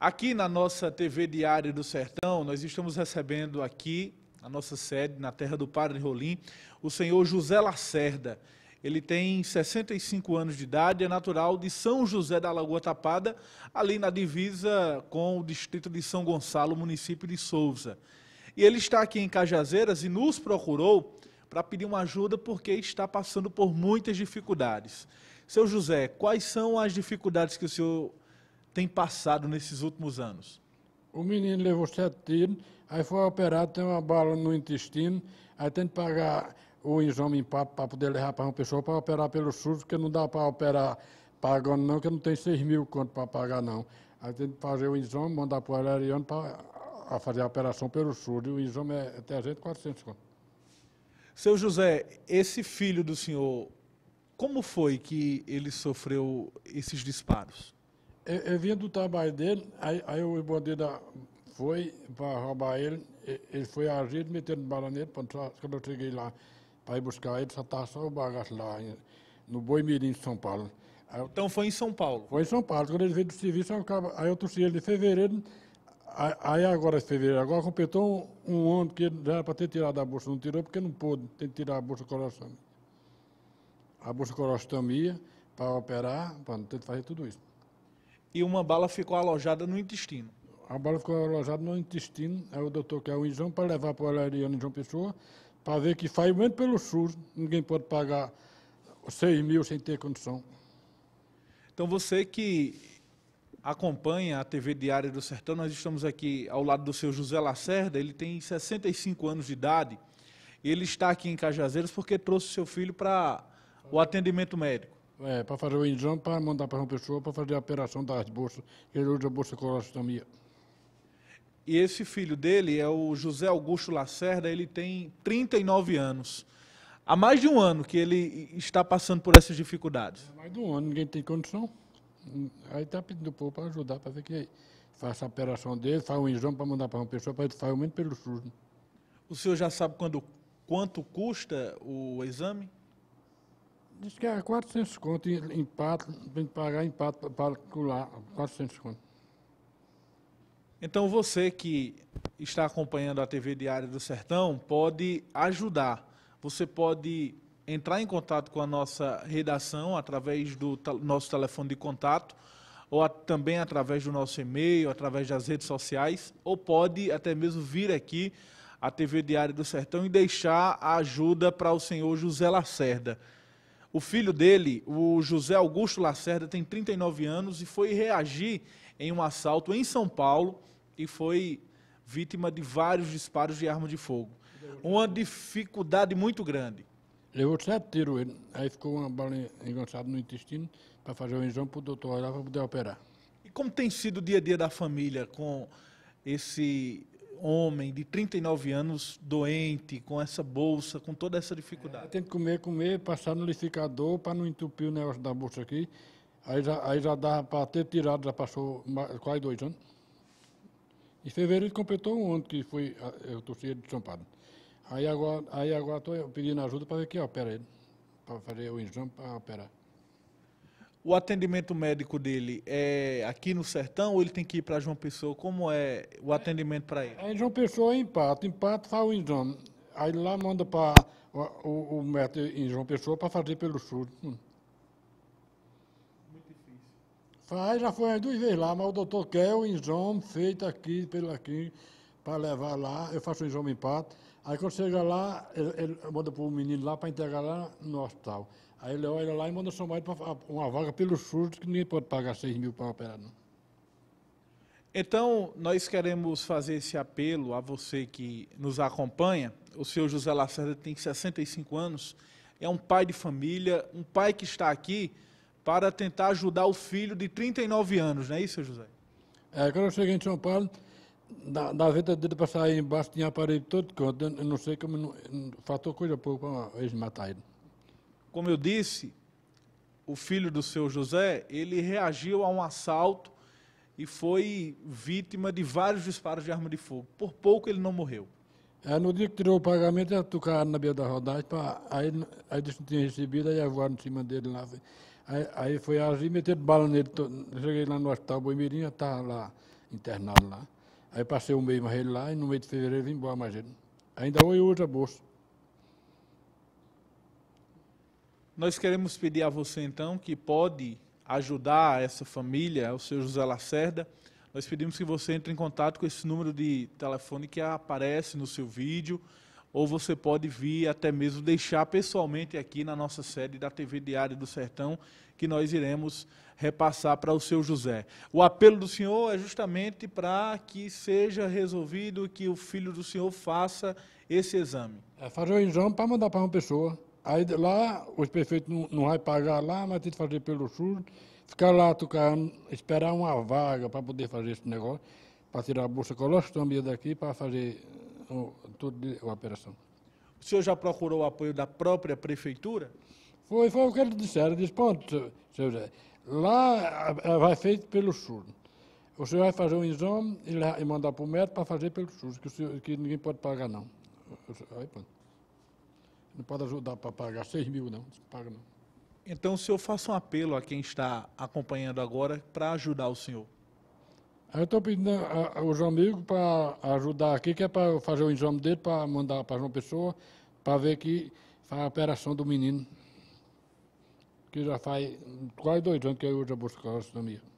Aqui na nossa TV Diário do Sertão, nós estamos recebendo aqui, na nossa sede, na terra do Padre Rolim, o senhor José Lacerda. Ele tem 65 anos de idade, é natural de São José da Lagoa Tapada, ali na divisa com o distrito de São Gonçalo, município de Souza. E ele está aqui em Cajazeiras e nos procurou para pedir uma ajuda porque está passando por muitas dificuldades. Seu José, quais são as dificuldades que o senhor tem passado nesses últimos anos? O menino levou sete tiros, aí foi operado, tem uma bala no intestino, aí tem que pagar o exame para poder levar para uma pessoa para operar pelo SUS, porque não dá para operar pagando não, que não tem seis mil conto para pagar não. Aí tem que fazer o exame, mandar para o Alariano para fazer a operação pelo SUS, e o exame é 300, 400 conto. Seu José, esse filho do senhor, como foi que ele sofreu esses disparos? eu, eu vinha do trabalho dele, aí, aí o bandido foi para roubar ele, ele foi agir, metendo bala nele, quando eu cheguei lá para ir buscar ele, só estava só o bagaço lá, no Boi Mirim de São Paulo. então foi em São Paulo? Foi em São Paulo. Quando ele veio do serviço, aí eu trouxe ele de fevereiro, aí, agora é fevereiro, agora completou um, um ano que ele já era para ter tirado a bolsa, não tirou porque não pôde, tem que tirar a bolsa coração. A bolsa corostomia para operar, para ter que fazer tudo isso e uma bala ficou alojada no intestino. A bala ficou alojada no intestino, aí é o doutor quer um exame para levar para o Valeriano em João Pessoa, para ver que faz mesmo pelo SUS, ninguém pode pagar 6 mil sem ter condição. Então você que acompanha a TV Diária do Sertão, nós estamos aqui ao lado do seu José Lacerda, ele tem 65 anos de idade, ele está aqui em Cajazeiras porque trouxe seu filho para o atendimento médico é, para fazer o exame, para mandar para uma pessoa, para fazer a operação das bolsas, ele usa a bolsa colostomia. E esse filho dele é o José Augusto Lacerda, ele tem 39 anos. Há mais de um ano que ele está passando por essas dificuldades. Há mais de um ano, ninguém tem condição. Aí está pedindo o povo para ajudar, para ver que faça a operação dele, faz um exame para mandar para uma pessoa, para ele fazer o aumento pelo SUS. Né? O senhor já sabe quando, quanto custa o exame? Diz que é era 400 conto, empate, tem que pagar empate para calcular 400 conto. Então você que está acompanhando a TV Diário do Sertão pode ajudar. Você pode entrar em contato com a nossa redação através do nosso telefone de contato ou também através do nosso e-mail, através das redes sociais, ou pode até mesmo vir aqui à TV Diário do Sertão e deixar a ajuda para o senhor José Lacerda. O filho dele, o José Augusto Lacerda, tem 39 anos e foi reagir em um assalto em São Paulo e foi vítima de vários disparos de arma de fogo. Uma dificuldade muito grande. Levou sete tiros, ele. aí ficou uma bala enganchada no intestino para fazer o exame para o doutor olhar para poder operar. E como tem sido o dia a dia da família com esse homem de 39 anos, doente, com essa bolsa, com toda essa dificuldade? É, tem que comer, comer, passar no liquidificador para não entupir o negócio da bolsa aqui. Aí já, aí já dá para ter tirado, já passou quase dois anos. Em fevereiro ele completou um ano que foi, eu torcia de champado. Aí agora estou aí agora pedindo ajuda para ver quem opera ele, para fazer o exame para operar o atendimento médico dele é aqui no sertão ou ele tem que ir para João Pessoa? Como é o atendimento para ele? É, João Pessoa é em Pato. Em Pato faz o exame. Aí lá manda para o, o, médico em João Pessoa para fazer pelo SUS. Hum. Muito difícil. Faz, já foi duas vezes lá, mas o doutor quer o exame feito aqui, pelo aqui, para levar lá. Eu faço o exame em Pato. Aí quando chega lá, ele, ele manda para o menino lá para entregar lá no hospital. Aí ele olha lá e manda somar para uma vaga pelo SUS, que ninguém pode pagar 6 mil para operar, não. Então, nós queremos fazer esse apelo a você que nos acompanha. O senhor José Lacerda tem 65 anos, é um pai de família, um pai que está aqui para tentar ajudar o filho de 39 anos, não é isso, José? É, quando eu cheguei em São Paulo, da, da venda dele para sair embaixo tinha aparelho todo canto. Eu não sei como, não, faltou coisa pouco para eles matar ele. Como eu disse, o filho do seu José, ele reagiu a um assalto e foi vítima de vários disparos de arma de fogo. Por pouco ele não morreu. É, no dia que tirou o pagamento, ia tocar na beira da rodagem, pra, aí, aí disse que não tinha recebido, aí voaram em cima dele lá. Aí, aí foi agir, assim, meteram bala nele. Todo. Cheguei lá no hospital Boimirinha, estava lá, internado lá. Aí passei um mês mais ele lá, e no meio de fevereiro vim embora mais ele. Ainda hoje a bolsa. Nós queremos pedir a você, então, que pode ajudar essa família, o seu José Lacerda. Nós pedimos que você entre em contato com esse número de telefone que aparece no seu vídeo, ou você pode vir até mesmo deixar pessoalmente aqui na nossa sede da TV Diário do Sertão, que nós iremos repassar para o seu José. O apelo do senhor é justamente para que seja resolvido que o filho do senhor faça esse exame. É fazer o exame para mandar para uma pessoa Aí lá, os prefeitos não, não vão pagar lá, mas tem que fazer pelo SUS, ficar lá tocando, esperar uma vaga para poder fazer esse negócio, para tirar a bolsa colostomia daqui para fazer toda a operação. O senhor já procurou o apoio da própria prefeitura? Foi, foi o que eles disseram. Diz, ponto, senhor José. lá eh, vai feito pelo SUS. O senhor vai fazer um exame e mandar para o médico para fazer pelo SUS, que, senhor, que ninguém pode pagar, não. Aí, pronto. Não pode ajudar para pagar 6 mil, não. paga, não. Então, o senhor faça um apelo a quem está acompanhando agora para ajudar o senhor. Eu estou pedindo aos ah, ah, amigos para ajudar aqui, que é para fazer o exame dele, para mandar para uma Pessoa, para ver que faz a operação do menino, que já faz quase dois anos que eu uso a bolsa